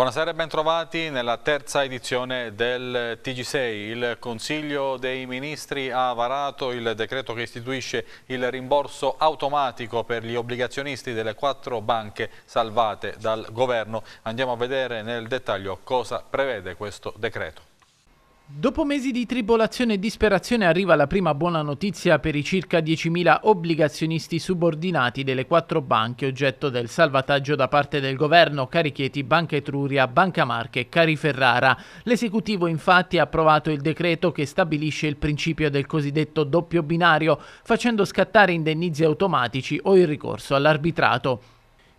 Buonasera e bentrovati nella terza edizione del TG6. Il Consiglio dei Ministri ha varato il decreto che istituisce il rimborso automatico per gli obbligazionisti delle quattro banche salvate dal governo. Andiamo a vedere nel dettaglio cosa prevede questo decreto. Dopo mesi di tribolazione e disperazione arriva la prima buona notizia per i circa 10.000 obbligazionisti subordinati delle quattro banche oggetto del salvataggio da parte del governo Carichieti, Banca Etruria, Banca Marche e Cari Ferrara. L'esecutivo infatti ha approvato il decreto che stabilisce il principio del cosiddetto doppio binario facendo scattare indennizi automatici o il ricorso all'arbitrato.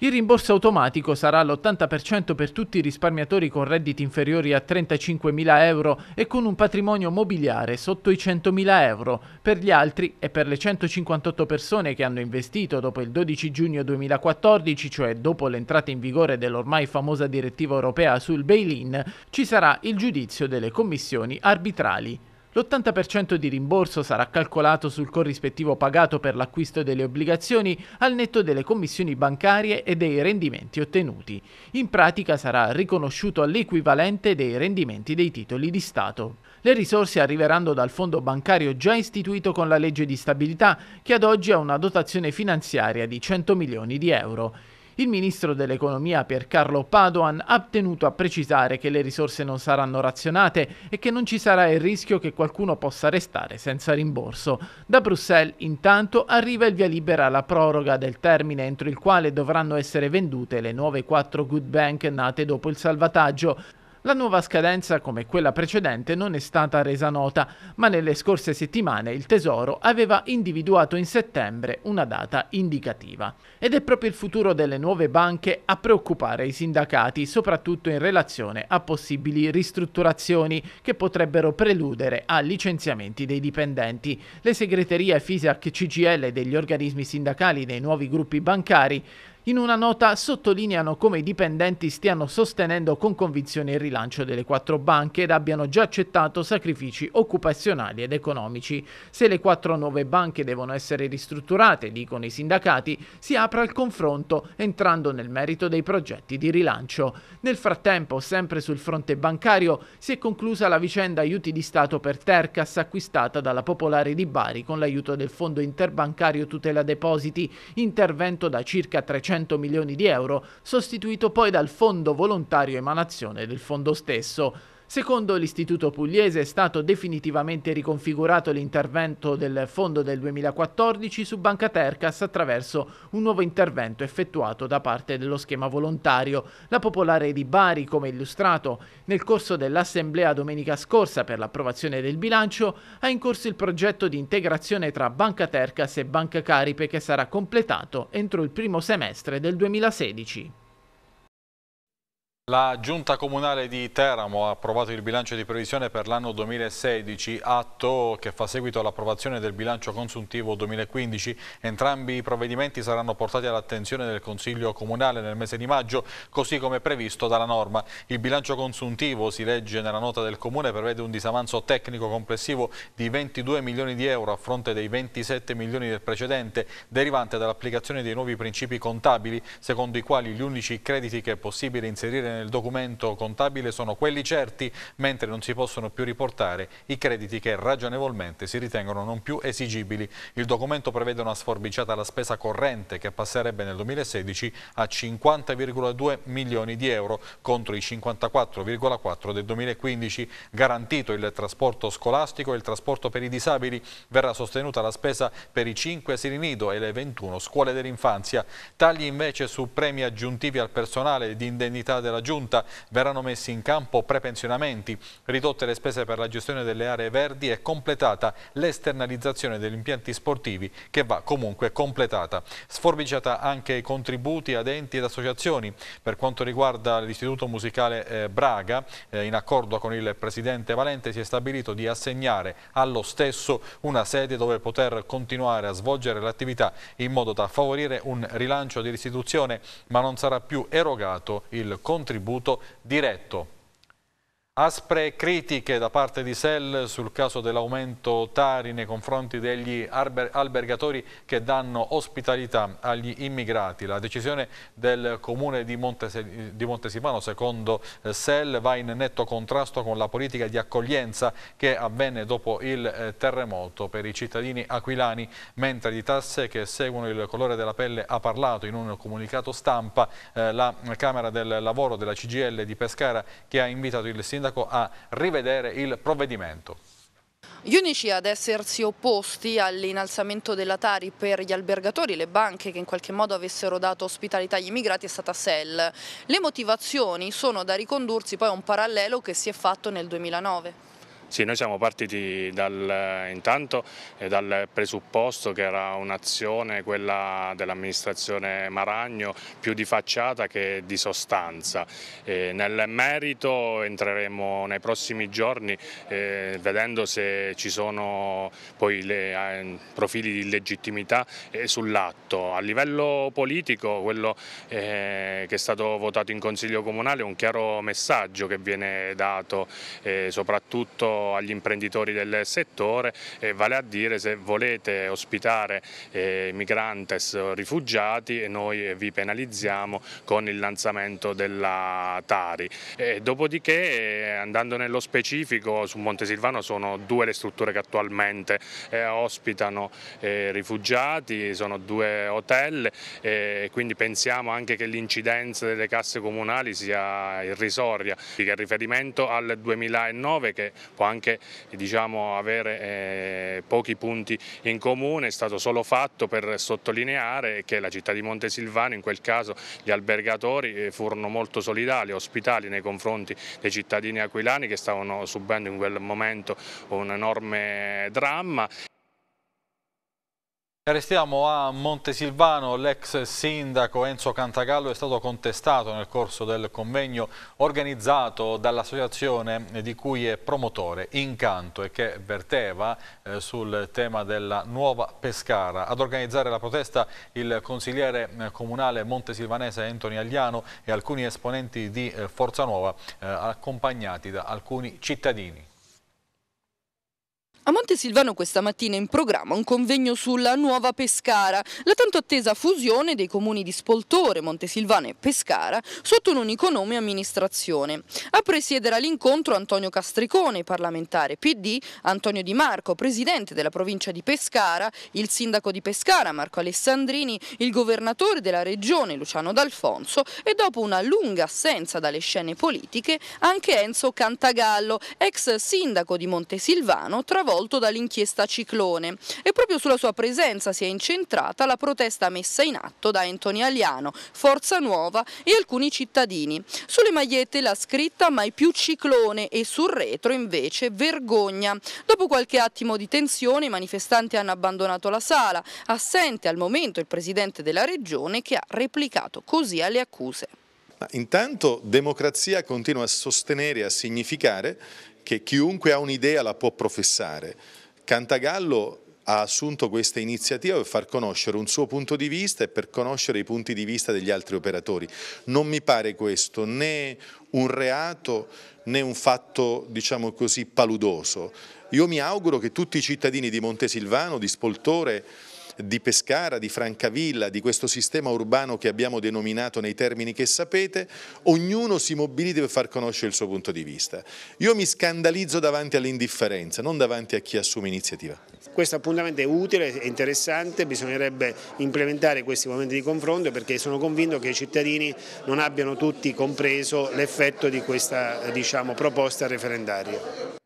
Il rimborso automatico sarà all'80% per tutti i risparmiatori con redditi inferiori a 35.000 euro e con un patrimonio mobiliare sotto i 100.000 euro. Per gli altri e per le 158 persone che hanno investito dopo il 12 giugno 2014, cioè dopo l'entrata in vigore dell'ormai famosa direttiva europea sul bail-in, ci sarà il giudizio delle commissioni arbitrali. L'80% di rimborso sarà calcolato sul corrispettivo pagato per l'acquisto delle obbligazioni al netto delle commissioni bancarie e dei rendimenti ottenuti. In pratica sarà riconosciuto all'equivalente dei rendimenti dei titoli di Stato. Le risorse arriveranno dal fondo bancario già istituito con la legge di stabilità, che ad oggi ha una dotazione finanziaria di 100 milioni di euro. Il ministro dell'economia Piercarlo Padoan ha tenuto a precisare che le risorse non saranno razionate e che non ci sarà il rischio che qualcuno possa restare senza rimborso. Da Bruxelles intanto arriva il via libera alla proroga del termine entro il quale dovranno essere vendute le nuove quattro good bank nate dopo il salvataggio. La nuova scadenza, come quella precedente, non è stata resa nota, ma nelle scorse settimane il Tesoro aveva individuato in settembre una data indicativa. Ed è proprio il futuro delle nuove banche a preoccupare i sindacati, soprattutto in relazione a possibili ristrutturazioni che potrebbero preludere a licenziamenti dei dipendenti. Le segreterie FISAC CGL degli organismi sindacali dei nuovi gruppi bancari in una nota sottolineano come i dipendenti stiano sostenendo con convinzione il rilancio delle quattro banche ed abbiano già accettato sacrifici occupazionali ed economici. Se le quattro nuove banche devono essere ristrutturate, dicono i sindacati, si apra il confronto entrando nel merito dei progetti di rilancio. Nel frattempo, sempre sul fronte bancario, si è conclusa la vicenda aiuti di Stato per Tercas acquistata dalla Popolare di Bari con l'aiuto del Fondo Interbancario Tutela Depositi, intervento da circa 300 200 milioni di euro, sostituito poi dal fondo volontario emanazione del fondo stesso. Secondo l'Istituto Pugliese è stato definitivamente riconfigurato l'intervento del fondo del 2014 su Banca Tercas attraverso un nuovo intervento effettuato da parte dello schema volontario. La Popolare di Bari, come illustrato nel corso dell'assemblea domenica scorsa per l'approvazione del bilancio, ha in corso il progetto di integrazione tra Banca Tercas e Banca Caripe che sarà completato entro il primo semestre del 2016. La Giunta Comunale di Teramo ha approvato il bilancio di previsione per l'anno 2016, atto che fa seguito all'approvazione del bilancio consuntivo 2015. Entrambi i provvedimenti saranno portati all'attenzione del Consiglio Comunale nel mese di maggio, così come previsto dalla norma. Il bilancio consuntivo, si legge nella nota del Comune, prevede un disavanzo tecnico complessivo di 22 milioni di euro a fronte dei 27 milioni del precedente, derivante dall'applicazione dei nuovi principi contabili, secondo i quali gli unici crediti che è possibile inserire nel nel documento contabile sono quelli certi, mentre non si possono più riportare i crediti che ragionevolmente si ritengono non più esigibili. Il documento prevede una sforbiciata alla spesa corrente che passerebbe nel 2016 a 50,2 milioni di euro contro i 54,4 del 2015. Garantito il trasporto scolastico e il trasporto per i disabili. Verrà sostenuta la spesa per i 5 asili nido e le 21 scuole dell'infanzia. Tagli invece su premi aggiuntivi al personale di indennità della giunta giunta verranno messi in campo prepensionamenti, ridotte le spese per la gestione delle aree verdi e completata l'esternalizzazione degli impianti sportivi che va comunque completata. Sforbiciata anche i contributi ad enti ed associazioni. Per quanto riguarda l'Istituto Musicale eh, Braga, eh, in accordo con il Presidente Valente si è stabilito di assegnare allo stesso una sede dove poter continuare a svolgere l'attività in modo da favorire un rilancio dell'istituzione ma non sarà più erogato il contributo contributo diretto. Aspre critiche da parte di Sell sul caso dell'aumento Tari nei confronti degli albergatori che danno ospitalità agli immigrati. La decisione del comune di, Montes di Montesimano, secondo eh, Sell, va in netto contrasto con la politica di accoglienza che avvenne dopo il eh, terremoto per i cittadini aquilani, mentre di tasse che seguono il colore della pelle ha parlato in un comunicato stampa eh, la Camera del Lavoro della CGL di Pescara che ha invitato il sindaco sindaco a rivedere il provvedimento. Gli unici ad essersi opposti all'innalzamento della Tari per gli albergatori, le banche che in qualche modo avessero dato ospitalità agli immigrati è stata SEL. Le motivazioni sono da ricondursi poi a un parallelo che si è fatto nel 2009. Sì, noi siamo partiti dal, intanto eh, dal presupposto che era un'azione, quella dell'amministrazione Maragno, più di facciata che di sostanza. E eh, nel merito entreremo nei prossimi giorni eh, vedendo se ci sono poi le, eh, profili di illegittimità eh, sull'atto. A livello politico quello eh, che è stato votato in Consiglio Comunale è un chiaro messaggio che viene dato soprattutto agli imprenditori del settore, vale a dire se volete ospitare eh, migrantes o rifugiati noi vi penalizziamo con il lanzamento della Tari. E dopodiché eh, andando nello specifico su Montesilvano sono due le strutture che attualmente eh, ospitano rifugiati, sono due hotel, quindi pensiamo anche che l'incidenza delle casse comunali sia irrisoria, che riferimento al 2009 che può anche diciamo, avere eh, pochi punti in comune, è stato solo fatto per sottolineare che la città di Montesilvano in quel caso gli albergatori eh, furono molto solidali, ospitali nei confronti dei cittadini aquilani che stavano subendo in quel momento un enorme dramma. Restiamo a Montesilvano, l'ex sindaco Enzo Cantagallo è stato contestato nel corso del convegno organizzato dall'associazione di cui è promotore Incanto e che verteva eh, sul tema della nuova Pescara. Ad organizzare la protesta il consigliere eh, comunale montesilvanese Antonio Agliano e alcuni esponenti di eh, Forza Nuova accompagnati da alcuni cittadini. A Montesilvano questa mattina in programma un convegno sulla nuova Pescara, la tanto attesa fusione dei comuni di Spoltore, Montesilvano e Pescara sotto un unico nome e amministrazione. A presiedere all'incontro Antonio Castricone, parlamentare PD, Antonio Di Marco, presidente della provincia di Pescara, il sindaco di Pescara Marco Alessandrini, il governatore della regione Luciano D'Alfonso e dopo una lunga assenza dalle scene politiche anche Enzo Cantagallo, ex sindaco di Montesilvano, travolto svolto dall'inchiesta Ciclone e proprio sulla sua presenza si è incentrata la protesta messa in atto da Antonio Aliano, Forza Nuova e alcuni cittadini. Sulle magliette la scritta mai più Ciclone e sul retro invece vergogna. Dopo qualche attimo di tensione i manifestanti hanno abbandonato la sala, assente al momento il presidente della regione che ha replicato così alle accuse. Intanto democrazia continua a sostenere e a significare che chiunque ha un'idea la può professare. Cantagallo ha assunto questa iniziativa per far conoscere un suo punto di vista e per conoscere i punti di vista degli altri operatori. Non mi pare questo né un reato né un fatto, diciamo così, paludoso. Io mi auguro che tutti i cittadini di Montesilvano, di Spoltore, di Pescara, di Francavilla, di questo sistema urbano che abbiamo denominato nei termini che sapete, ognuno si mobiliti per far conoscere il suo punto di vista. Io mi scandalizzo davanti all'indifferenza, non davanti a chi assume iniziativa. Questo appuntamento è utile, è interessante, bisognerebbe implementare questi momenti di confronto perché sono convinto che i cittadini non abbiano tutti compreso l'effetto di questa diciamo, proposta referendaria.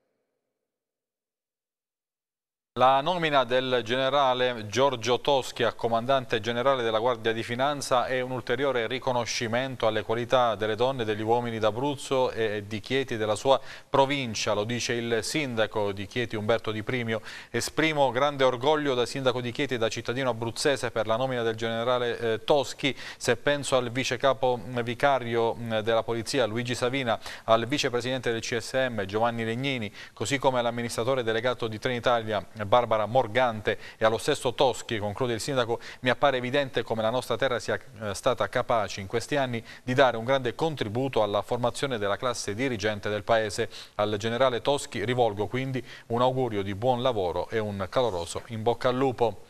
La nomina del generale Giorgio Toschi a comandante generale della Guardia di Finanza è un ulteriore riconoscimento alle qualità delle donne e degli uomini d'Abruzzo e di Chieti e della sua provincia, lo dice il sindaco di Chieti Umberto Di Primio. Esprimo grande orgoglio da sindaco di Chieti e da cittadino abruzzese per la nomina del generale eh, Toschi, se penso al vice capo mm, vicario mm, della Polizia Luigi Savina, al vicepresidente del CSM Giovanni Legnini, così come all'amministratore delegato di Trenitalia Barbara Morgante e allo stesso Toschi, conclude il sindaco, mi appare evidente come la nostra terra sia eh, stata capace in questi anni di dare un grande contributo alla formazione della classe dirigente del Paese. Al generale Toschi rivolgo quindi un augurio di buon lavoro e un caloroso in bocca al lupo.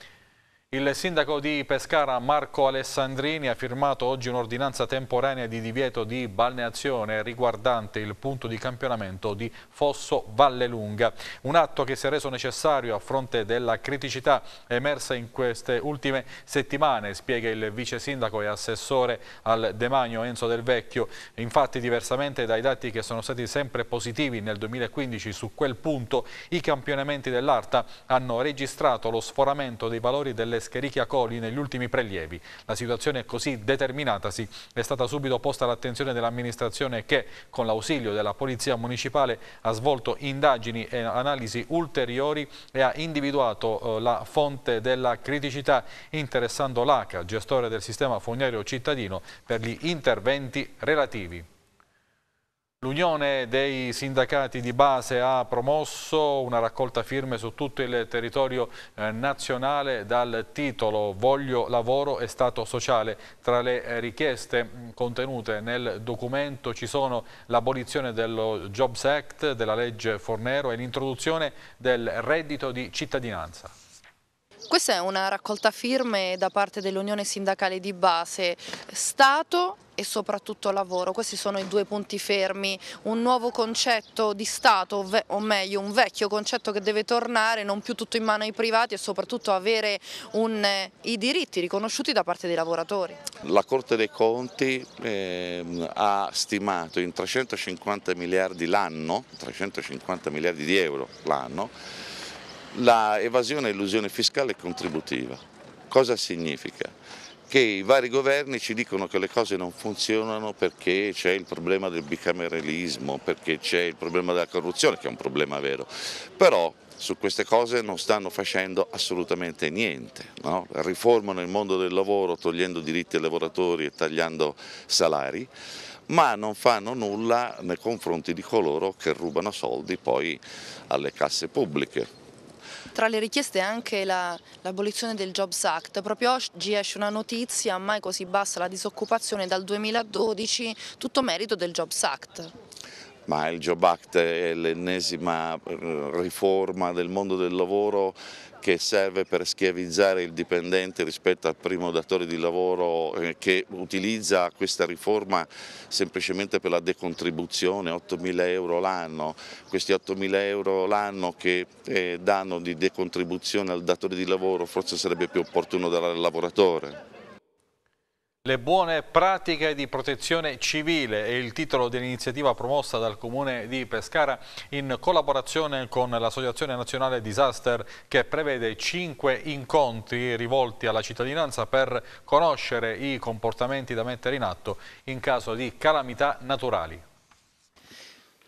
Il sindaco di Pescara Marco Alessandrini ha firmato oggi un'ordinanza temporanea di divieto di balneazione riguardante il punto di campionamento di Fosso Valle Lunga, un atto che si è reso necessario a fronte della criticità emersa in queste ultime settimane, spiega il vice sindaco e assessore al demanio Enzo Del Vecchio. Infatti diversamente dai dati che sono stati sempre positivi nel 2015 su quel punto, i campionamenti dell'Arta hanno registrato lo sforamento dei valori delle Escherichia Coli negli ultimi prelievi. La situazione così determinatasi è stata subito posta all'attenzione dell'amministrazione che, con l'ausilio della Polizia Municipale, ha svolto indagini e analisi ulteriori e ha individuato eh, la fonte della criticità interessando l'ACA, gestore del sistema fognario cittadino, per gli interventi relativi. L'Unione dei sindacati di base ha promosso una raccolta firme su tutto il territorio eh, nazionale dal titolo Voglio lavoro e Stato sociale. Tra le eh, richieste mm, contenute nel documento ci sono l'abolizione dello Jobs Act, della legge Fornero e l'introduzione del reddito di cittadinanza. Questa è una raccolta firme da parte dell'Unione Sindacale di Base, Stato e soprattutto lavoro, questi sono i due punti fermi, un nuovo concetto di Stato o meglio un vecchio concetto che deve tornare, non più tutto in mano ai privati e soprattutto avere un, eh, i diritti riconosciuti da parte dei lavoratori. La Corte dei Conti eh, ha stimato in 350 miliardi l'anno, 350 miliardi di euro l'anno, l'evasione e l'illusione fiscale e contributiva. Cosa significa? Che i vari governi ci dicono che le cose non funzionano perché c'è il problema del bicameralismo, perché c'è il problema della corruzione, che è un problema vero, però su queste cose non stanno facendo assolutamente niente, no? riformano il mondo del lavoro togliendo diritti ai lavoratori e tagliando salari, ma non fanno nulla nei confronti di coloro che rubano soldi poi alle casse pubbliche. Tra le richieste anche l'abolizione la, del Jobs Act, proprio oggi esce una notizia, mai così bassa la disoccupazione dal 2012, tutto merito del Jobs Act. Ma il Job Act è l'ennesima eh, riforma del mondo del lavoro che serve per schiavizzare il dipendente rispetto al primo datore di lavoro eh, che utilizza questa riforma semplicemente per la decontribuzione, 8.000 euro l'anno, questi 8.000 euro l'anno che eh, danno di decontribuzione al datore di lavoro forse sarebbe più opportuno dare al lavoratore. Le buone pratiche di protezione civile è il titolo dell'iniziativa promossa dal Comune di Pescara in collaborazione con l'Associazione Nazionale Disaster che prevede cinque incontri rivolti alla cittadinanza per conoscere i comportamenti da mettere in atto in caso di calamità naturali.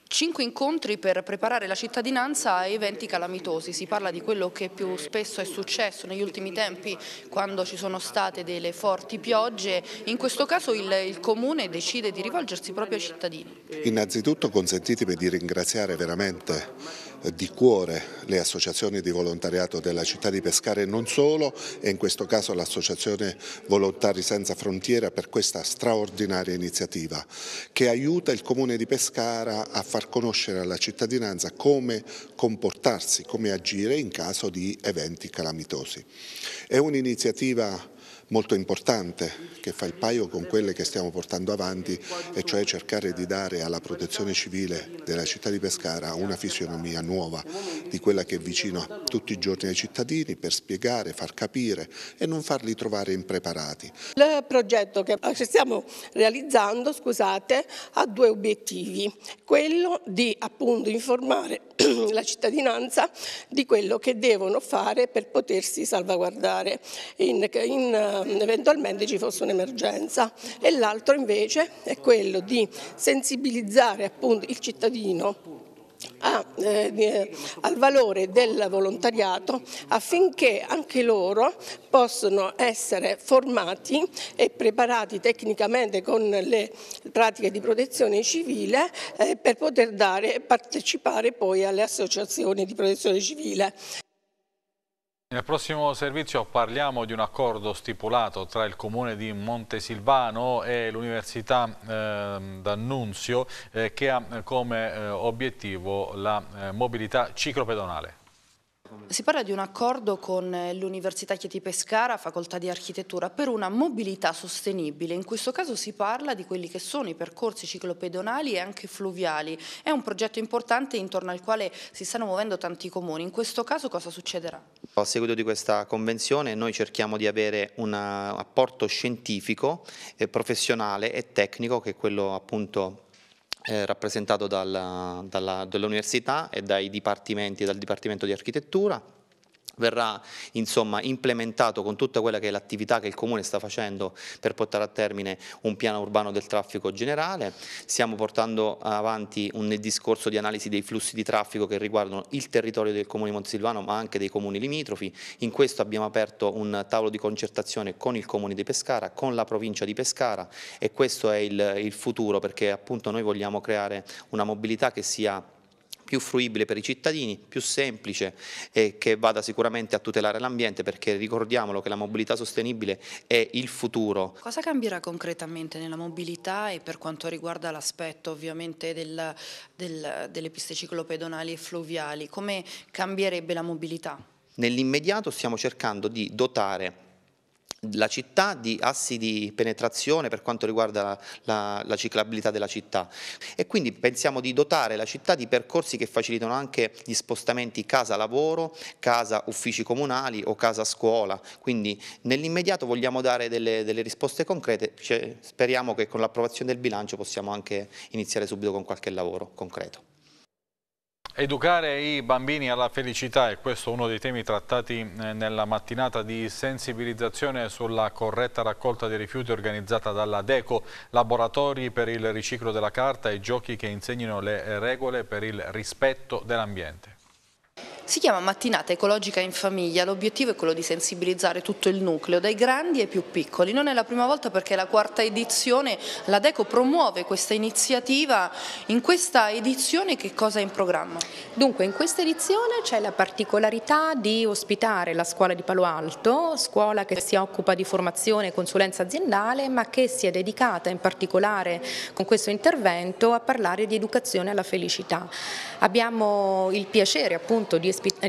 Cinque incontri per preparare la cittadinanza a eventi calamitosi, si parla di quello che più spesso è successo negli ultimi tempi quando ci sono state delle forti piogge, in questo caso il, il Comune decide di rivolgersi proprio ai cittadini. Innanzitutto consentitemi di ringraziare veramente di cuore le associazioni di volontariato della città di Pescara e non solo e in questo caso l'associazione Volontari Senza Frontiera per questa straordinaria iniziativa che aiuta il comune di Pescara a far conoscere alla cittadinanza come comportarsi, come agire in caso di eventi calamitosi. È un'iniziativa molto importante che fa il paio con quelle che stiamo portando avanti e cioè cercare di dare alla protezione civile della città di Pescara una fisionomia nuova di quella che è vicina tutti i giorni ai cittadini per spiegare, far capire e non farli trovare impreparati. Il progetto che stiamo realizzando scusate, ha due obiettivi, quello di appunto, informare la cittadinanza di quello che devono fare per potersi salvaguardare in, in Ehm, eventualmente ci fosse un'emergenza e l'altro invece è quello di sensibilizzare appunto il cittadino a, eh, eh, al valore del volontariato affinché anche loro possano essere formati e preparati tecnicamente con le pratiche di protezione civile eh, per poter dare e partecipare poi alle associazioni di protezione civile. Nel prossimo servizio parliamo di un accordo stipulato tra il comune di Montesilvano e l'Università eh, d'Annunzio eh, che ha come eh, obiettivo la eh, mobilità ciclopedonale. Si parla di un accordo con eh, l'Università Chieti Pescara, Facoltà di Architettura, per una mobilità sostenibile. In questo caso si parla di quelli che sono i percorsi ciclopedonali e anche fluviali. È un progetto importante intorno al quale si stanno muovendo tanti comuni. In questo caso cosa succederà? A seguito di questa convenzione noi cerchiamo di avere un eh, apporto scientifico, eh, professionale e tecnico che è quello appunto eh, rappresentato dall'università dall e dai dipartimenti, dal Dipartimento di Architettura, verrà insomma, implementato con tutta quella che è l'attività che il Comune sta facendo per portare a termine un piano urbano del traffico generale, stiamo portando avanti un discorso di analisi dei flussi di traffico che riguardano il territorio del Comune di Montesilvano ma anche dei comuni limitrofi, in questo abbiamo aperto un tavolo di concertazione con il Comune di Pescara, con la provincia di Pescara e questo è il, il futuro perché appunto noi vogliamo creare una mobilità che sia più fruibile per i cittadini, più semplice e che vada sicuramente a tutelare l'ambiente perché ricordiamolo che la mobilità sostenibile è il futuro. Cosa cambierà concretamente nella mobilità e per quanto riguarda l'aspetto ovviamente del, del, delle piste ciclopedonali e fluviali? Come cambierebbe la mobilità? Nell'immediato stiamo cercando di dotare la città di assi di penetrazione per quanto riguarda la, la, la, ciclabilità della città e quindi pensiamo di dotare la città di percorsi che facilitano anche gli spostamenti casa-lavoro, casa-uffici comunali o casa-scuola, quindi nell'immediato vogliamo dare delle, delle risposte concrete, cioè, speriamo che con l'approvazione del bilancio possiamo anche iniziare subito con qualche lavoro concreto. Educare i bambini alla felicità è questo uno dei temi trattati eh, nella mattinata di sensibilizzazione sulla corretta raccolta dei rifiuti organizzata dalla DECO, laboratori per il riciclo della carta e giochi che insegnino le eh, regole per il rispetto dell'ambiente. Si chiama mattinata ecologica in famiglia, l'obiettivo è quello di sensibilizzare tutto il nucleo, dai grandi ai più piccoli. Non è la prima volta perché è la quarta edizione, la DECO promuove questa iniziativa. In questa edizione che cosa è in programma? Dunque, in questa edizione c'è la particolarità di ospitare la scuola di Palo Alto, scuola che si occupa di formazione e consulenza aziendale, ma che si è dedicata in particolare con questo intervento a parlare di educazione alla felicità. Abbiamo il piacere appunto appunto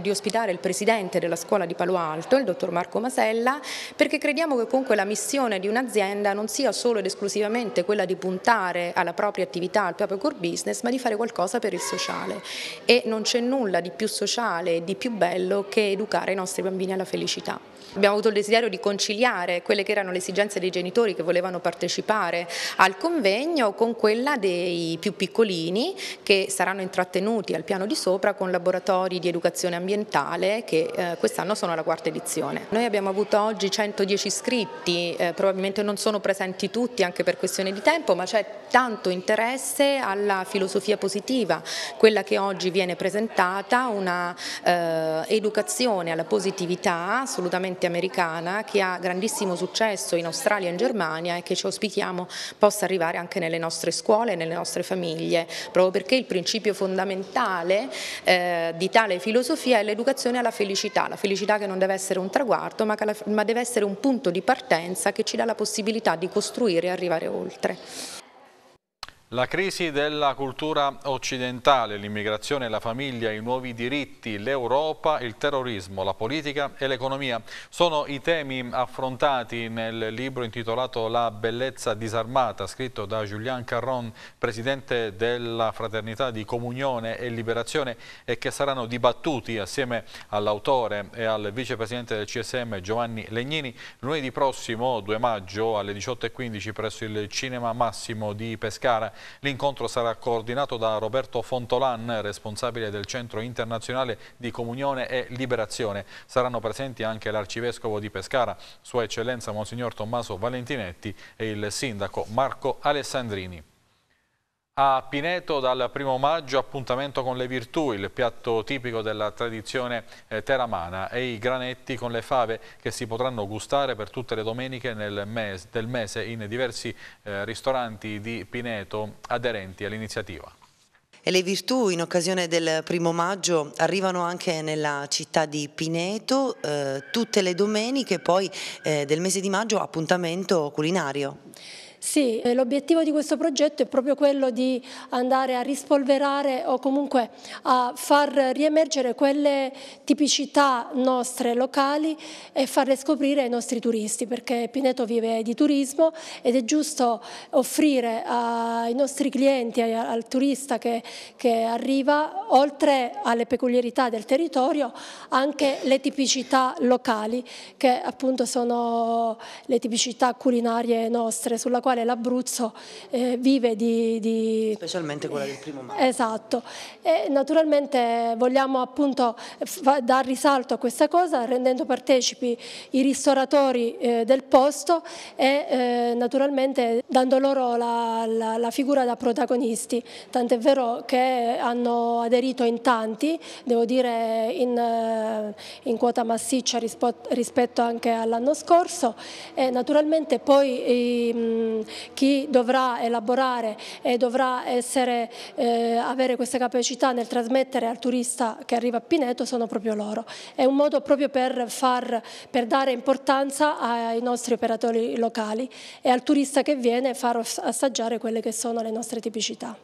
di, ospitare il presidente della scuola di Palo Alto, il dottor Marco Masella, perché crediamo che comunque la missione di un'azienda non sia solo ed esclusivamente quella di puntare alla propria attività, al proprio core business, ma di fare qualcosa per il sociale e non c'è nulla di più sociale e di più bello che educare i nostri bambini alla felicità abbiamo avuto il desiderio di conciliare quelle che erano le esigenze dei genitori che volevano partecipare al convegno con quella dei più piccolini che saranno intrattenuti al piano di sopra con laboratori di educazione ambientale che eh, quest'anno sono alla quarta edizione. Noi abbiamo avuto oggi 110 iscritti, eh, probabilmente non sono presenti tutti anche per questione di tempo, ma c'è tanto interesse alla filosofia positiva, quella che oggi viene presentata, una eh, educazione alla positività assolutamente americana che ha grandissimo successo in Australia e in Germania e che ci ospitiamo possa arrivare anche nelle nostre scuole e nelle nostre famiglie, proprio perché il principio fondamentale eh, di tale filosofia è l'educazione alla felicità, la felicità che non deve essere un traguardo ma, la, ma deve essere un punto di partenza che ci dà la possibilità di costruire e arrivare oltre. La crisi della cultura occidentale, l'immigrazione, la famiglia, i nuovi diritti, l'Europa, il terrorismo, la politica e l'economia sono i temi affrontati nel libro intitolato La bellezza disarmata, scritto da Julien Carron, presidente della Fraternità di Comunione e Liberazione e che saranno dibattuti assieme all'autore e al vicepresidente del CSM Giovanni Legnini lunedì prossimo 2 maggio alle 18.15 presso il Cinema Massimo di Pescara. L'incontro sarà coordinato da Roberto Fontolan, responsabile del Centro Internazionale di Comunione e Liberazione. Saranno presenti anche l'Arcivescovo di Pescara, Sua Eccellenza Monsignor Tommaso Valentinetti e il Sindaco Marco Alessandrini. A Pineto dal primo maggio appuntamento con le virtù, il piatto tipico della tradizione eh, teramana e i granetti con le fave che si potranno gustare per tutte le domeniche mes, del mese in diversi eh, ristoranti di Pineto aderenti all'iniziativa. E le virtù in occasione del primo maggio arrivano anche nella città di Pineto, eh, tutte le domeniche poi eh, del mese di maggio appuntamento culinario. Sì, eh, l'obiettivo di questo progetto è proprio quello di andare a rispolverare o comunque a far riemergere quelle tipicità nostre locali e farle scoprire ai nostri turisti perché Pineto vive di turismo ed è giusto offrire ai nostri clienti, al turista che, che arriva, oltre alle peculiarità del territorio, anche le tipicità locali che appunto sono le tipicità culinarie nostre sulla quale quale l'Abruzzo eh, vive di, di, Specialmente quella del primo maggio. Esatto. E naturalmente vogliamo appunto dar risalto a questa cosa rendendo partecipi i ristoratori eh, del posto e eh, naturalmente dando loro la, la, la figura da protagonisti. Tant'è vero che hanno aderito in tanti, devo dire in, eh, in quota massiccia rispetto anche all'anno scorso. E naturalmente poi... I, chi dovrà elaborare e dovrà essere, eh, avere questa capacità nel trasmettere al turista che arriva a Pineto sono proprio loro. È un modo proprio per, far, per dare importanza ai nostri operatori locali e al turista che viene far assaggiare quelle che sono le nostre tipicità.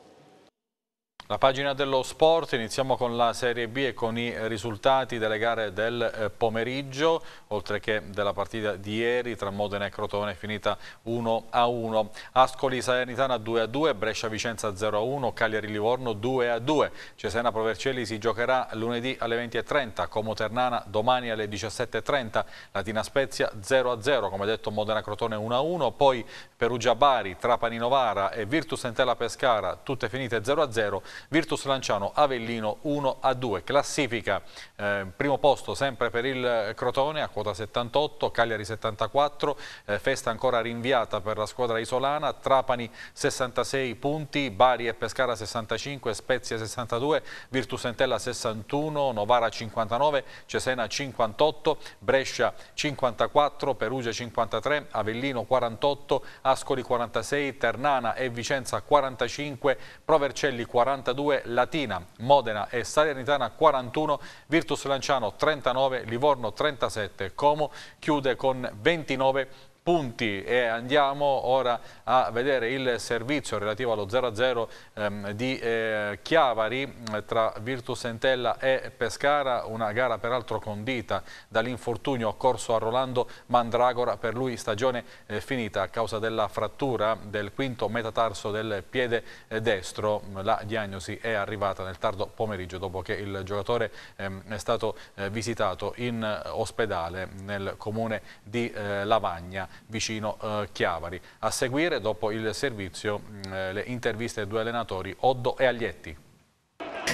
La pagina dello sport, iniziamo con la Serie B e con i risultati delle gare del eh, pomeriggio, oltre che della partita di ieri tra Modena e Crotone finita 1-1. Ascoli Salernitana 2-2, Brescia Vicenza 0-1, Cagliari Livorno 2-2. Cesena Provercelli si giocherà lunedì alle 20.30, Como Ternana domani alle 17.30, Latina Spezia 0-0, come detto Modena Crotone 1-1, poi Perugia Bari, Trapani Novara e Virtus Entella Pescara, tutte finite 0-0 Virtus Lanciano Avellino 1-2. a Classifica, eh, primo posto sempre per il Crotone a quota 78, Cagliari 74, eh, festa ancora rinviata per la squadra isolana, Trapani 66 punti, Bari e Pescara 65, Spezia 62, Virtus Entella 61, Novara 59, Cesena 58, Brescia 54, Perugia 53, Avellino 48, Ascoli 46, Ternana e Vicenza 45, Provercelli 40, 42 Latina, Modena e Salernitana 41, Virtus Lanciano 39, Livorno 37, Como chiude con 29 punti e andiamo ora a vedere il servizio relativo allo 0-0 ehm, di eh, Chiavari eh, tra Virtus Entella e Pescara, una gara peraltro condita dall'infortunio occorso a Rolando Mandragora, per lui stagione eh, finita a causa della frattura del quinto metatarso del piede eh, destro. La diagnosi è arrivata nel tardo pomeriggio dopo che il giocatore ehm, è stato eh, visitato in eh, ospedale nel comune di Lavagna vicino eh, Chiavari. A seguire, dopo il servizio, mh, mm, eh, le interviste ai due allenatori Oddo e Aglietti.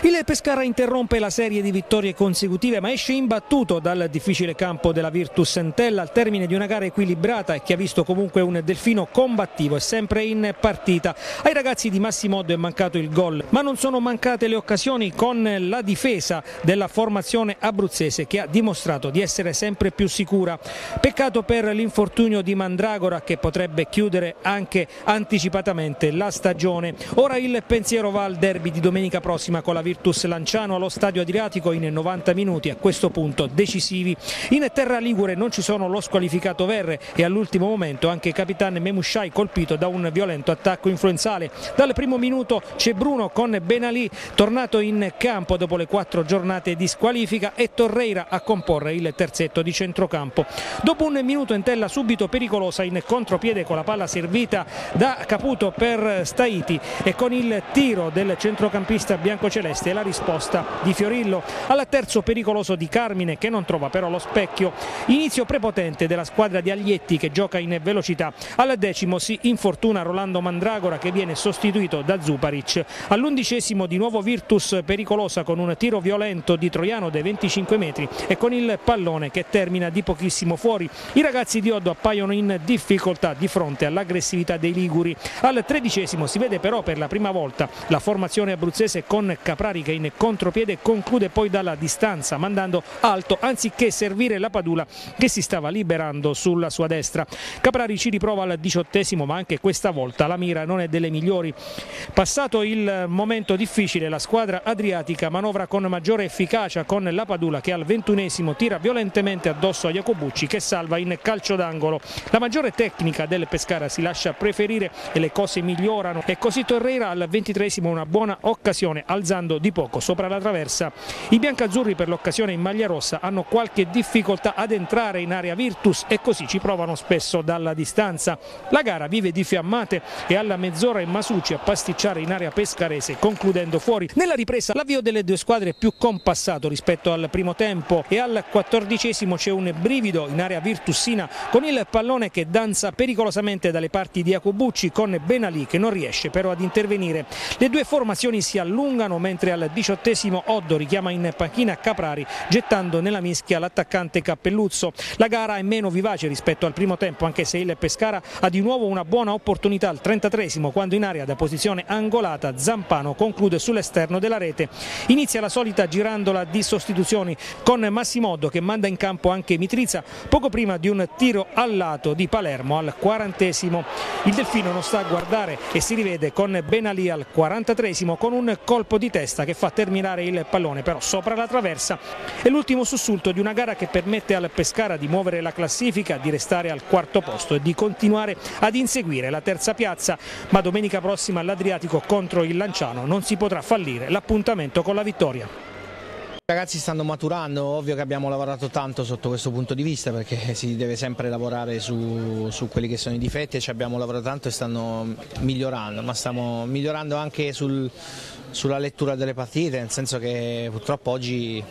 Il Pescara interrompe la serie di vittorie consecutive ma esce imbattuto dal difficile campo della Virtus Entella al termine di una gara equilibrata e che ha visto comunque un Delfino combattivo e sempre in partita. Ai ragazzi di Massimoddo è mancato il gol ma non sono mancate le occasioni con la difesa della formazione abruzzese che ha dimostrato di essere sempre più sicura. Peccato per l'infortunio di Mandragora che potrebbe chiudere anche anticipatamente la stagione. Ora il pensiero va al derby di domenica prossima massima con la Virtus Lanciano allo stadio Adriatico in 90 minuti a questo punto decisivi. In terra ligure non ci sono lo squalificato Verre e all'ultimo momento anche capitano Memushai colpito da un violento attacco influenzale. Dal primo minuto c'è Bruno con Benali tornato in campo dopo le quattro giornate di squalifica e Torreira a comporre il terzetto di centrocampo. Dopo un minuto Entella subito pericolosa in contropiede con la palla servita da Caputo per Staiti e con il tiro del centrocampista bianco biancoceleste è la risposta di Fiorillo alla terzo pericoloso di Carmine che non trova però lo specchio. Inizio prepotente della squadra di Aglietti che gioca in velocità. Al decimo si infortuna Rolando Mandragora che viene sostituito da Zuparic. All'undicesimo di nuovo Virtus pericolosa con un tiro violento di Troiano dei 25 metri e con il pallone che termina di pochissimo fuori. I ragazzi di Oddo appaiono in difficoltà di fronte all'aggressività dei Liguri. Al tredicesimo si vede però per la prima volta la formazione abruzzese con Caprari che in contropiede conclude poi dalla distanza mandando alto anziché servire la Padula che si stava liberando sulla sua destra. Caprari ci riprova al diciottesimo ma anche questa volta la mira non è delle migliori. Passato il momento difficile la squadra adriatica manovra con maggiore efficacia con la Padula che al ventunesimo tira violentemente addosso a Jacobucci che salva in calcio d'angolo. La maggiore tecnica del Pescara si lascia preferire e le cose migliorano e così Torreira al ventitresimo una buona occasione al alzando di poco sopra la traversa. I biancazzurri per l'occasione in maglia rossa hanno qualche difficoltà ad entrare in area Virtus e così ci provano spesso dalla distanza. La gara vive di fiammate e alla mezz'ora è Masucci a pasticciare in area pescarese concludendo fuori. Nella ripresa l'avvio delle due squadre è più compassato rispetto al primo tempo e al quattordicesimo c'è un brivido in area virtussina con il pallone che danza pericolosamente dalle parti di Acubucci con Benalì che non riesce però ad intervenire. Le due formazioni si allungano Milano, mentre al diciottesimo Oddo richiama in panchina Caprari gettando nella mischia l'attaccante Cappelluzzo. La gara è meno vivace rispetto al primo tempo anche se il Pescara ha di nuovo una buona opportunità al 33 quando in area da posizione angolata Zampano conclude sull'esterno della rete. Inizia la solita girandola di sostituzioni con Massimoddo che manda in campo anche Mitrizza poco prima di un tiro al lato di Palermo al quarantesimo. Il Delfino non sta a guardare e si rivede con Benali al 43 con un colpo di di testa che fa terminare il pallone però sopra la traversa. È l'ultimo sussulto di una gara che permette al Pescara di muovere la classifica, di restare al quarto posto e di continuare ad inseguire la terza piazza, ma domenica prossima all'Adriatico contro il Lanciano non si potrà fallire l'appuntamento con la vittoria. I ragazzi stanno maturando, ovvio che abbiamo lavorato tanto sotto questo punto di vista perché si deve sempre lavorare su, su quelli che sono i difetti e ci abbiamo lavorato tanto e stanno migliorando, ma stiamo migliorando anche sul, sulla lettura delle partite, nel senso che purtroppo oggi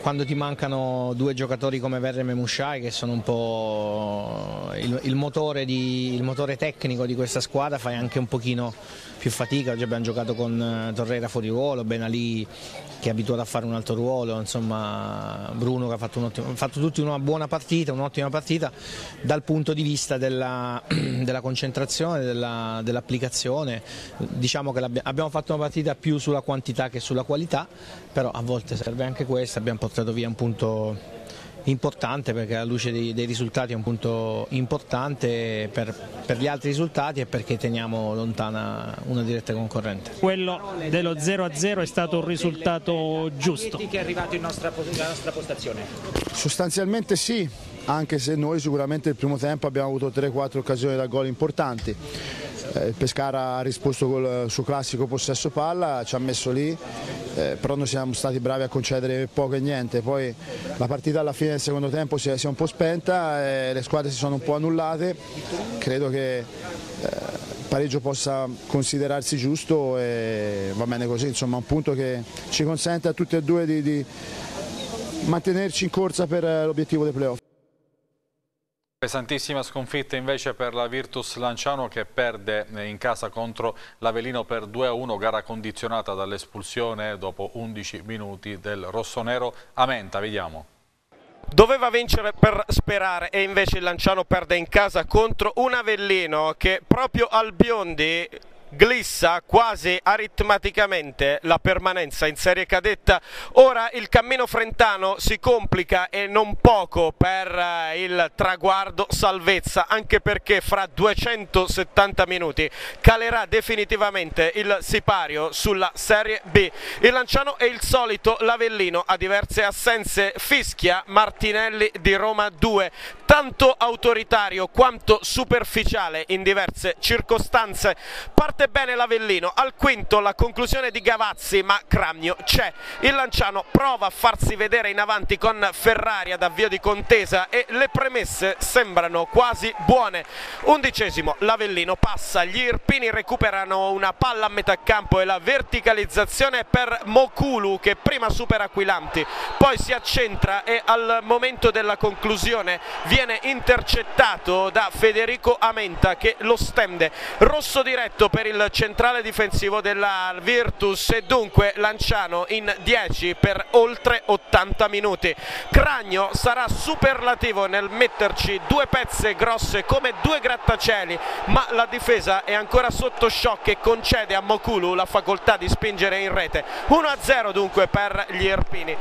quando ti mancano due giocatori come Verrem e Mushai che sono un po' il, il, motore di, il, motore tecnico di questa squadra fai anche un pochino più fatica, oggi abbiamo giocato con eh, Torreira fuori ruolo, Benali che è abituato a fare un altro ruolo, insomma Bruno che ha fatto, un ottimo, ha fatto tutti una buona partita, un'ottima partita dal punto di vista della, della concentrazione, della, dell'applicazione, diciamo che abbiamo fatto una partita più sulla quantità che sulla qualità, però a volte serve anche questa, abbiamo portato via un punto importante perché alla luce dei, dei, risultati è un punto importante per, per, gli altri risultati e perché teniamo lontana una diretta concorrente. Quello dello 0-0 è stato un risultato giusto. che è arrivato in nostra, nella nostra postazione? Sostanzialmente sì, anche se noi sicuramente nel primo tempo abbiamo avuto 3-4 occasioni da gol importanti il eh, Pescara ha risposto col suo classico possesso palla, ci ha messo lì, eh, però noi siamo stati bravi a concedere poco e niente. Poi la partita alla fine del secondo tempo si è, si è un po' spenta, eh, le squadre si sono un po' annullate, credo che il pareggio possa considerarsi giusto e va bene così, insomma un punto che ci consente a tutti e due di, di mantenerci in corsa per l'obiettivo dei playoff. Pesantissima sconfitta invece per la Virtus Lanciano che perde eh, in casa contro l'Avelino per 2-1, gara condizionata dall'espulsione dopo 11 minuti del rossonero Amenta, vediamo. Doveva vincere per sperare e invece il Lanciano perde in casa contro un Avellino che proprio al Biondi glissa quasi aritmaticamente la permanenza in Serie Cadetta. Ora il cammino frentano si complica e non poco per eh, il traguardo salvezza, anche perché fra 270 minuti calerà definitivamente il sipario sulla Serie B. Il Lanciano è il solito Lavellino a diverse assenze, fischia Martinelli di Roma 2, tanto autoritario quanto superficiale in diverse circostanze. Parte bene l'Avellino, al quinto la conclusione di Gavazzi ma Cramnio c'è. Il Lanciano prova a farsi vedere in avanti con Ferrari ad avvio di contesa e le premesse sembrano quasi buone. Undicesimo l'Avellino passa, gli Irpini recuperano una palla a metà campo e la verticalizzazione per Mokulu che prima supera Aquilanti, poi si accentra e al momento della conclusione viene viene intercettato da Federico Amenta che lo stende rosso diretto per il centrale difensivo della Virtus e dunque Lanciano in 10 per oltre 80 minuti Cragno sarà superlativo nel metterci due pezze grosse come due grattacieli ma la difesa è ancora sotto shock e concede a Mokulu la facoltà di spingere in rete 1-0 dunque per gli Erpini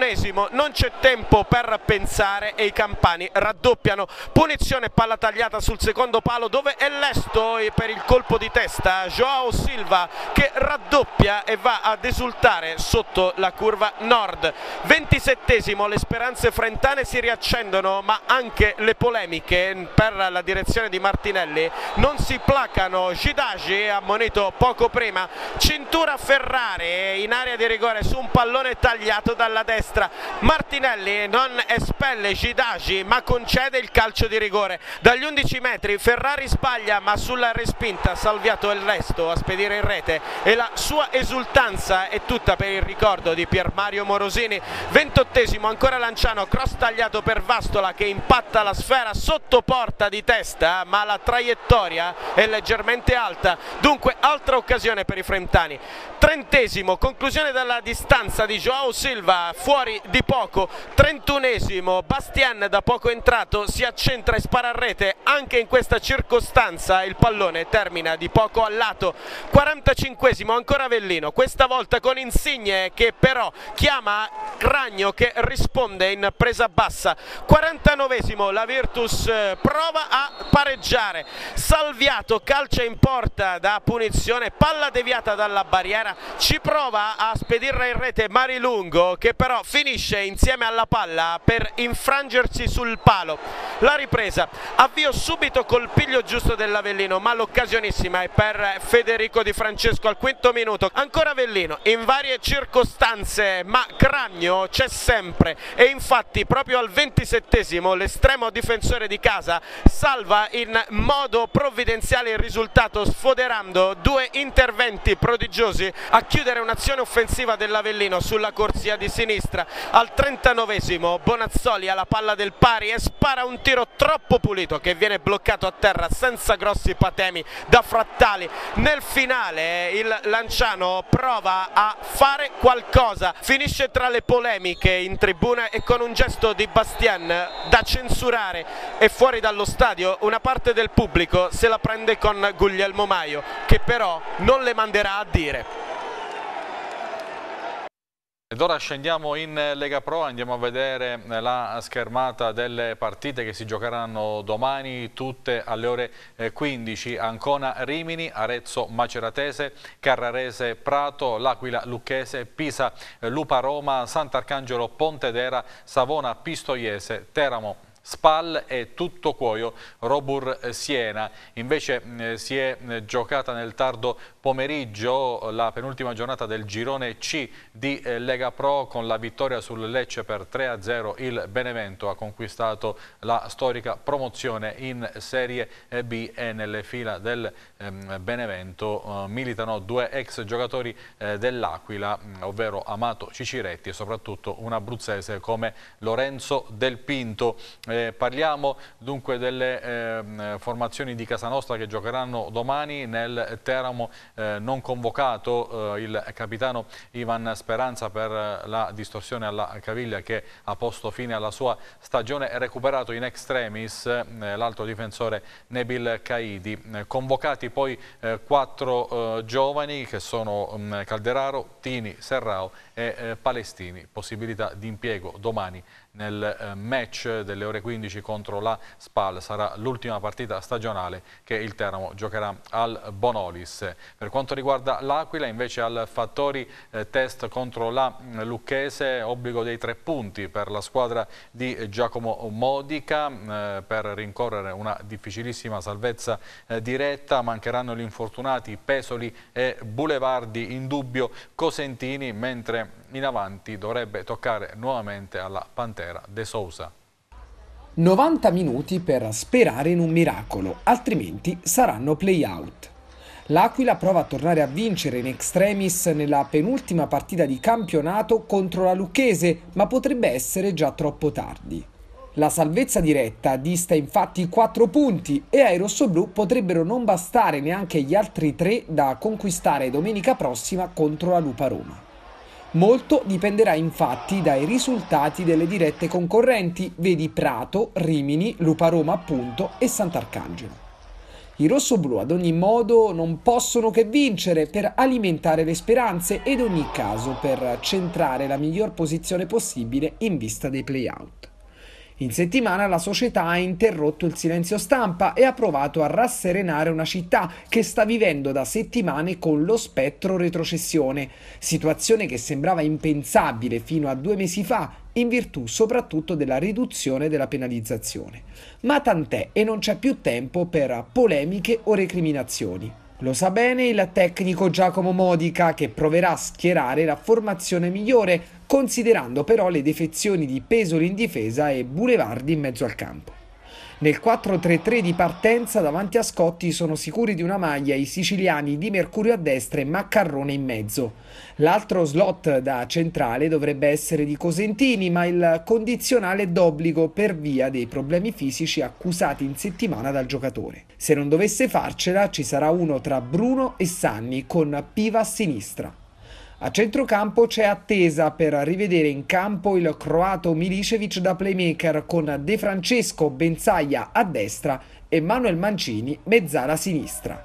esimo non c'è tempo per pensare e i campani raddoppiano punizione palla tagliata sul secondo palo dove è lesto per il colpo di testa Joao Silva che raddoppia e va ad esultare sotto la curva nord 27esimo le speranze frentane si riaccendono ma anche le polemiche per la direzione di Martinelli non si placano Gidagi ammonito poco prima cintura Ferrari in area di rigore su un pallone tagliato dalla destra Martinelli non espelle Gidagi ma concede il calcio di rigore. Dagli 11 metri Ferrari sbaglia ma sulla respinta Salviato il resto a spedire in rete e la sua esultanza è tutta per il ricordo di Pier Mario Morosini. 28 esimo ancora Lanciano, cross tagliato per Vastola che impatta la sfera sotto porta di testa ma la traiettoria è leggermente alta. Dunque altra occasione per i Frentani. Trentesimo, conclusione dalla distanza di Joao Silva fuori di poco. 31esimo, Bastian da poco in entrato, si accentra e spara a rete anche in questa circostanza il pallone termina di poco al lato 45esimo ancora Avellino questa volta con Insigne che però chiama Ragno che risponde in presa bassa 49esimo la Virtus eh, prova a pareggiare Salviato calcia in porta da punizione palla deviata dalla barriera ci prova a spedirla in rete Marilungo che però finisce insieme alla palla per infrangersi sul palo. La ripresa, avvio subito col piglio giusto dell'Avellino, ma l'occasionissima è per Federico Di Francesco al quinto minuto. Ancora Avellino in varie circostanze, ma Cragno c'è sempre e infatti proprio al ventisettesimo l'estremo difensore di casa salva in modo provvidenziale il risultato sfoderando due interventi prodigiosi a chiudere un'azione offensiva dell'Avellino sulla corsia di sinistra. Al 39 Bonazzoli alla palla del pari e spara un tiro troppo pulito che viene bloccato a terra senza grossi patemi da Frattali. Nel finale eh, il Lanciano prova a fare qualcosa, finisce tra le polemiche in tribuna e con un gesto di Bastien da censurare e fuori dallo stadio una parte del pubblico se la prende con Guglielmo Maio che però non le manderà a dire. Ed ora scendiamo in Lega Pro, andiamo a vedere la schermata delle partite che si giocheranno domani, tutte alle ore 15. Eh, Ancona Rimini, Arezzo Maceratese, Carrarese Prato, L'Aquila Lucchese, Pisa eh, Lupa Roma, Sant'Arcangelo Pontedera, Savona Pistoiese, Teramo Spal e tutto cuoio Robur eh, Siena. Invece mm, eh, si è eh, giocata nel tardo pomeriggio la penultima giornata del girone C di eh, Lega Pro con la vittoria sul Lecce per 3-0 il Benevento ha conquistato la storica promozione in Serie B e nelle fila del ehm, Benevento eh, militano due ex giocatori eh, dell'Aquila mm, ovvero Amato Ciciretti e soprattutto un abruzzese come Lorenzo Del Pinto. Eh, parliamo dunque delle eh, formazioni di casa nostra che giocheranno domani nel Teramo eh, non convocato eh, il capitano Ivan Speranza per la distorsione alla caviglia che ha posto fine alla sua stagione e recuperato in extremis eh, l'altro difensore Nebil Caidi eh, convocati poi quattro giovani che sono mh, mm, Calderaro, Tini, Serrao e Palestini possibilità di impiego domani nel eh, match delle ore 15 contro la Spal. Sarà l'ultima partita stagionale che il Teramo giocherà al Bonolis. Per quanto riguarda l'Aquila, invece al Fattori eh, test contro la mm, Lucchese, obbligo dei tre punti per la squadra di Giacomo Modica mm, eh, per rincorrere una difficilissima salvezza diretta. Mancheranno gli infortunati Pesoli e Bulevardi, in dubbio Cosentini, mentre in avanti dovrebbe toccare nuovamente alla Pantera De Sousa. 90 minuti per sperare in un miracolo, altrimenti saranno play-out. L'Aquila prova a tornare a vincere in extremis nella penultima partita di campionato contro la Lucchese, ma potrebbe essere già troppo tardi. La salvezza diretta dista infatti 4 punti e ai rossoblù potrebbero non bastare neanche gli altri 3 da conquistare domenica prossima contro la Lupa Roma. Molto dipenderà infatti dai risultati delle dirette concorrenti, vedi Prato, Rimini, Lupa Roma appunto e Sant'Arcangelo. I rossoblù ad ogni modo non possono che vincere per alimentare le speranze ed ogni caso per centrare la miglior posizione possibile in vista dei playout. In settimana la società ha interrotto il silenzio stampa e ha provato a rasserenare una città che sta vivendo da settimane con lo spettro retrocessione, situazione che sembrava impensabile fino a due mesi fa in virtù soprattutto della riduzione della penalizzazione. Ma tant'è e non c'è più tempo per polemiche o recriminazioni. Lo sa bene il tecnico Giacomo Modica che proverà a schierare la formazione migliore considerando però le defezioni di Pesoli in difesa e Bulevardi in mezzo al campo. Nel 4-3-3 di partenza davanti a Scotti sono sicuri di una maglia i siciliani di Mercurio a destra e Maccarrone in mezzo. L'altro slot da centrale dovrebbe essere di Cosentini, ma il condizionale è d'obbligo per via dei problemi fisici accusati in settimana dal giocatore. Se non dovesse farcela ci sarà uno tra Bruno e Sanni con Piva a sinistra. A centrocampo c'è attesa per rivedere in campo il croato Milicevic da playmaker con De Francesco Benzaia a destra e Manuel Mancini mezzala a sinistra.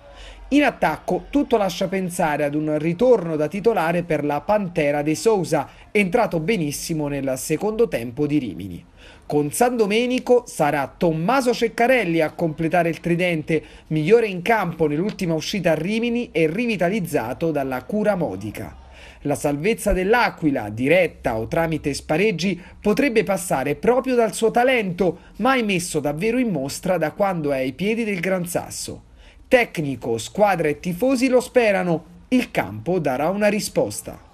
In attacco tutto lascia pensare ad un ritorno da titolare per la Pantera De Sousa, entrato benissimo nel secondo tempo di Rimini. Con San Domenico sarà Tommaso Ceccarelli a completare il tridente, migliore in campo nell'ultima uscita a Rimini e rivitalizzato dalla cura modica. La salvezza dell'Aquila, diretta o tramite spareggi, potrebbe passare proprio dal suo talento, mai messo davvero in mostra da quando è ai piedi del Gran Sasso. Tecnico, squadra e tifosi lo sperano, il campo darà una risposta.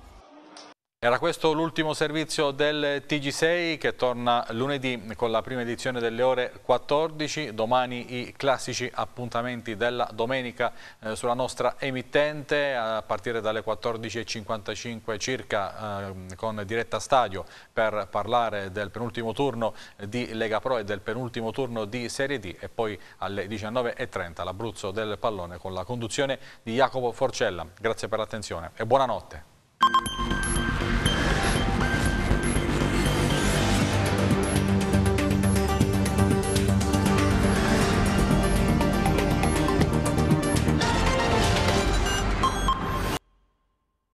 Era questo l'ultimo servizio del TG6 che torna lunedì con la prima edizione delle ore 14, domani i classici appuntamenti della domenica eh, sulla nostra emittente a partire dalle 14.55 circa eh, con diretta stadio per parlare del penultimo turno di Lega Pro e del penultimo turno di Serie D e poi alle 19.30 l'Abruzzo del pallone con la conduzione di Jacopo Forcella. Grazie per l'attenzione e buonanotte. Thank you.